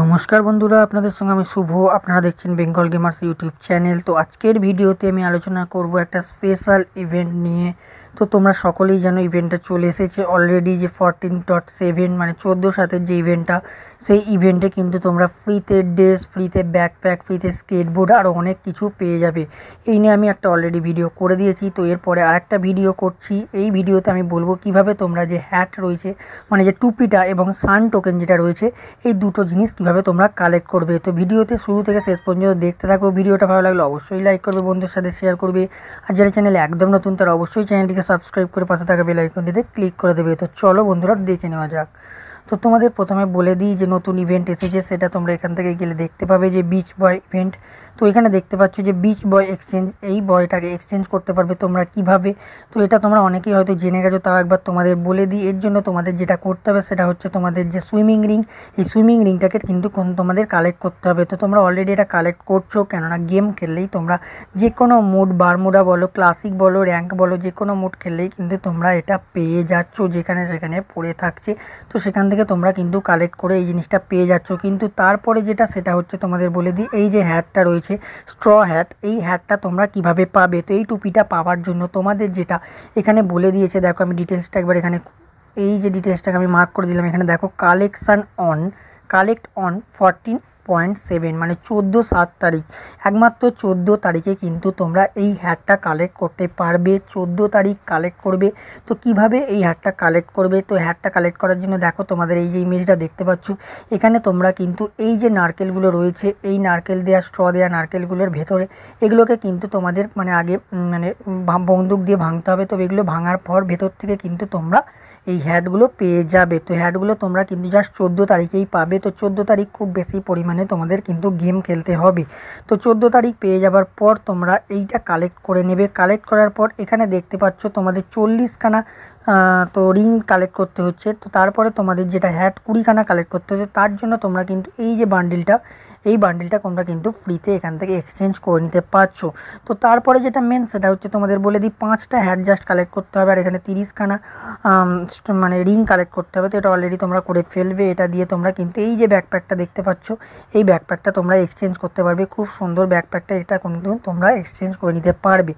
নমস্কার বন্ধুরা আপনাদের সঙ্গে আমি শুভ আপনারা দেখছেন বেঙ্গল গেমার্স ইউটিউব চ্যানেল তো আজকের ভিডিওতে আমি আলোচনা করব একটা স্পেশাল ইভেন্ট নিয়ে তো তোমরা সকলেই যেন ইভেন্টটা চলে এসেছে অলরেডি যে ফরটিন ডট সেভেন মানে চোদ্দো সাথের যে ইভেন্টটা সেই ইভেন্টে কিন্তু তোমরা ফ্রিতে ড্রেস ফ্রিতে ব্যাকপ্যাক ফ্রিতে স্কেটবোর্ড আরও অনেক কিছু পেয়ে যাবে এই নিয়ে আমি একটা অলরেডি ভিডিও করে দিয়েছি তো এরপরে আরেকটা ভিডিও করছি এই ভিডিওতে আমি বলবো কিভাবে তোমরা যে হ্যাট রয়েছে মানে যে টুপিটা এবং সান টোকেন যেটা রয়েছে এই দুটো জিনিস কিভাবে তোমরা কালেক্ট করবে তো ভিডিওতে শুরু থেকে শেষ পর্যন্ত দেখতে থাকো ভিডিওটা ভালো লাগলে অবশ্যই লাইক করবে বন্ধুর সাথে শেয়ার করবে আর যারা চ্যানেলে একদম নতুন তারা অবশ্যই চ্যানেলটিকে সাবস্ক্রাইব করে পাশে থাকা বেল আইকনটিতে ক্লিক করে দেবে তো চলো বন্ধুরা দেখে নেওয়া যাক তো তোমাদের প্রথমে বলে দিই যে নতুন ইভেন্ট এসেছে সেটা তোমরা এখান থেকে গেলে দেখতে পাবে যে বিচ বয় ইভেন্ট তো এখানে দেখতে পাচ্ছ যে বিচ বয় এক্সচেঞ্জ এই বয়টাকে এক্সচেঞ্জ করতে পারবে তোমরা কিভাবে তো এটা তোমরা অনেকেই হয়তো জেনে গেছো তাও একবার তোমাদের বলে দিই এর জন্য তোমাদের যেটা করতে হবে সেটা হচ্ছে তোমাদের যে সুইমিং রিং এই সুইমিং রিংটাকে কিন্তু তোমাদের কালেক্ট করতে হবে তো তোমরা অলরেডি এটা কালেক্ট করছো কেননা গেম খেললেই তোমরা যে কোনো মুড বারমুডা বলো ক্লাসিক বলো র্যাঙ্ক বলো যে কোনো মুড খেললেই কিন্তু তোমরা এটা পেয়ে যাচ্ছ যেখানে সেখানে পড়ে থাকছে তো সেখান থেকে তোমরা কিন্তু কালেক্ট করে এই জিনিসটা পেয়ে যাচ্ছ কিন্তু তারপরে যেটা সেটা হচ্ছে তোমাদের বলে দিই এই যে হ্যাটটা রয়েছে স্ট্র হ্যাট এই হ্যাটটা তোমরা কিভাবে পাবে তো এই টুপিটা পাওয়ার জন্য তোমাদের যেটা এখানে বলে দিয়েছে দেখো আমি ডিটেলসটা একবার এখানে এই যে ডিটেলসটাকে আমি মার্ক করে দিলাম এখানে দেখো collection on collect on fourteen point seven মানে চোদ্দো সাত তারিখ একমাত্র চোদ্দো তারিখে কিন্তু তোমরা এই হ্যাটটা কালেক্ট করতে পারবে চোদ্দো তারিখ কালেক্ট করবে তো কিভাবে এই হ্যাটটা কালেক্ট করবে তো হ্যাটটা কালেক্ট করার জন্য দেখো তোমাদের এই যে ইমেজটা দেখতে পাচ্ছ এখানে তোমরা কিন্তু এই যে নারকেলগুলো রয়েছে এই নারকেল দেওয়া স্ট্র দেওয়া নারকেলগুলোর ভেতরে এগুলোকে কিন্তু তোমাদের মানে আগে মানে বন্দুক দিয়ে ভাঙতে হবে তো এগুলো ভাঙার পর ভেতর থেকে কিন্তু তোমরা এই হ্যাডগুলো পেয়ে যাবে তো হ্যাডগুলো তোমরা কিন্তু জাস্ট চোদ্দো তারিখেই পাবে তো চোদ্দো তারিখ খুব বেশি পরিমাণে তোমাদের কিন্তু গেম খেলতে হবে তো চোদ্দো তারিখ পেয়ে যাবার পর তোমরা এইটা কালেক্ট করে নেবে কালেক্ট করার পর এখানে দেখতে পাচ্ছ তোমাদের চল্লিশখানা তো রিং কালেক্ট করতে হচ্ছে তো তারপরে তোমাদের যেটা হ্যাট কুড়িখানা কালেক্ট করতে হচ্ছে তার জন্য তোমরা কিন্তু এই যে বান্ডিলটা এই বান্ডেলটা তোমরা কিন্তু ফ্রিতে এখান থেকে এক্সচেঞ্জ করে নিতে পারছো তো তারপরে যেটা মেন সেটা হচ্ছে তোমাদের বলে দিই পাঁচটা হ্যাড জাস্ট কালেক্ট করতে হবে আর এখানে তিরিশখানা মানে রিং কালেক্ট করতে হবে তো এটা অলরেডি তোমরা করে ফেলবে এটা দিয়ে তোমরা কিন্তু এই যে ব্যাকপ্যাকটা দেখতে পাচ্ছ এই ব্যাকপ্যাকটা তোমরা এক্সচেঞ্জ করতে পারবে খুব সুন্দর ব্যাকপ্যাকটা এটা কিন্তু তোমরা এক্সচেঞ্জ করে নিতে পারবে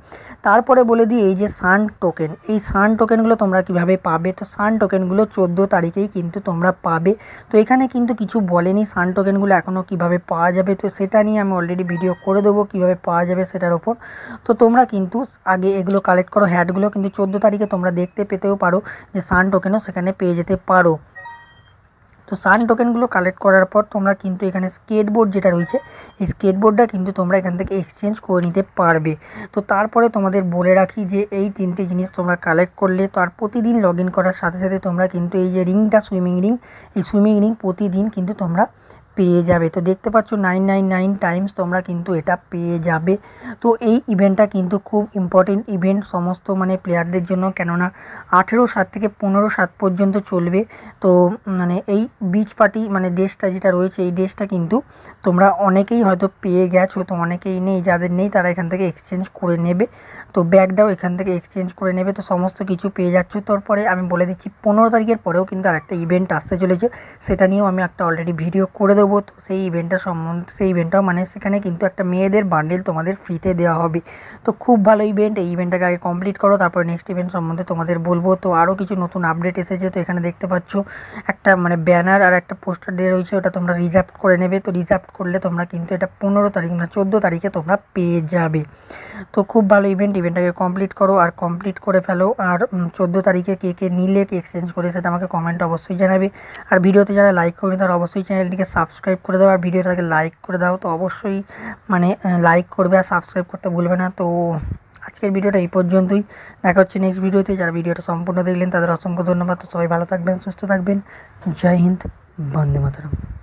তারপরে বলে দিই এই যে সান টোকেন এই সান টোকেনগুলো তোমরা কিভাবে পাবে তো সান টোকেনগুলো চোদ্দো তারিখেই কিন্তু তোমরা পাবে তো এখানে কিন্তু কিছু বলেনি সান টোকেনগুলো এখনও কীভাবে পাওয়া যাবে তো সেটা নিয়ে আমি অলরেডি ভিডিও করে দেবো কীভাবে পাওয়া যাবে সেটার ওপর তো তোমরা কিন্তু আগে এগুলো কালেক্ট করো হ্যাটগুলো কিন্তু চোদ্দো তারিখে তোমরা দেখতে পেতেও পারো যে সান টোকেনও সেখানে পেয়ে যেতে পারো তো সান টোকেনগুলো কালেক্ট করার পর তোমরা কিন্তু এখানে স্কেটবোর্ড যেটা রয়েছে এই স্কেটবোর্ডটা কিন্তু তোমরা এখান থেকে এক্সচেঞ্জ করে নিতে পারবে তো তারপরে তোমাদের বলে রাখি যে এই তিনটে জিনিস তোমরা কালেক্ট করলে তার প্রতিদিন লগ করার সাথে সাথে তোমরা কিন্তু এই যে রিংটা সুইমিং রিং এই সুইমিং রিং প্রতিদিন কিন্তু তোমরা পেয়ে যাবে তো দেখতে পাচ্ছ নাইন নাইন নাইন টাইমস তোমরা কিন্তু এটা পেয়ে যাবে তো এই ইভেন্টটা কিন্তু খুব ইম্পর্টেন্ট ইভেন্ট সমস্ত মানে প্লেয়ারদের জন্য কেননা আঠেরো সাত থেকে পনেরো সাত পর্যন্ত চলবে তো মানে এই বিচ পার্টি মানে ড্রেসটা যেটা রয়েছে এই ড্রেসটা কিন্তু তোমরা অনেকেই হয়তো পেয়ে গেছো তো অনেকেই নেই যাদের নেই তারা এখান থেকে এক্সচেঞ্জ করে নেবে তো ব্যাগটাও এখান থেকে এক্সচেঞ্জ করে নেবে তো সমস্ত কিছু পেয়ে যাচ্ছ তারপরে আমি বলে দিচ্ছি পনেরো তারিখের পরেও কিন্তু আর একটা ইভেন্ট আসতে চলেছে সেটা নিয়েও আমি একটা অলরেডি ভিডিও করে দেবো তো সেই ইভেন্টটা সম্বন্ধে সেই ইভেন্টটাও মানে সেখানে কিন্তু একটা মেয়েদের বান্ডেল তোমাদের ফ্রিতে দেওয়া হবে তো খুব ভালো ইভেন্ট এই ইভেন্টটাকে আগে কমপ্লিট করো তারপরে নেক্সট ইভেন্ট সম্বন্ধে তোমাদের বলবো তো আরও কিছু নতুন আপডেট এসেছে তো এখানে দেখতে পাচ্ছ একটা মানে ব্যানার আর একটা পোস্টার দিয়ে রয়েছে ওটা তোমরা রিজার্ভ করে নেবে তো রিজার্ভ করলে তোমরা কিন্তু এটা পনেরো তারিখ না চোদ্দো তারিখে তোমরা পেয়ে যাবে তো খুব ভালো ইভেন্ট ইভেন্টটাকে কমপ্লিট করো আর কমপ্লিট করে ফেলো আর চোদ্দো তারিখে কে কে নিলে কে এক্সচেঞ্জ করে সেটা আমাকে কমেন্ট অবশ্যই জানাবে আর ভিডিওতে যারা লাইক করবে তারা অবশ্যই চ্যানেলটিকে সাবস্ক্রাইব করে দাও আর ভিডিওটাকে লাইক করে দাও তো অবশ্যই মানে লাইক করবে আর সাবস্ক্রাইব করতে ভুলবে না তো আজকের ভিডিওটা এই পর্যন্তই দেখা হচ্ছে নেক্সট ভিডিওতে যারা ভিডিওটা সম্পূর্ণ দেখলেন তাদের অসংখ্য ধন্যবাদ তো সবাই ভালো থাকবেন সুস্থ থাকবেন জয় হিন্দ বন্দে মাতারাম